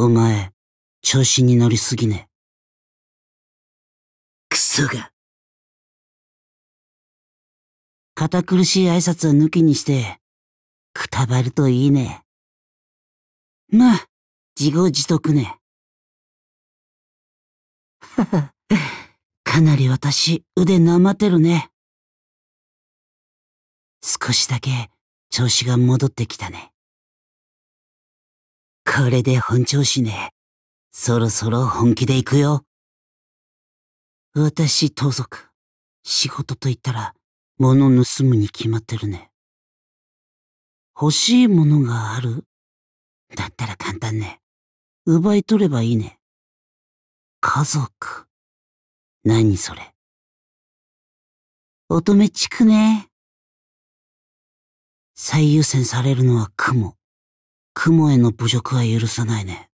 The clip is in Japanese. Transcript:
お前、調子に乗りすぎね。クソが。堅苦しい挨拶を抜きにして、くたばるといいね。まあ、自業自得ね。はは、かなり私、腕なまってるね。少しだけ、調子が戻ってきたね。これで本調子ね。そろそろ本気で行くよ。私、盗賊。仕事と言ったら、物盗むに決まってるね。欲しいものがあるだったら簡単ね。奪い取ればいいね。家族。何それ。乙女地区ね。最優先されるのは雲。雲への侮辱は許さないね。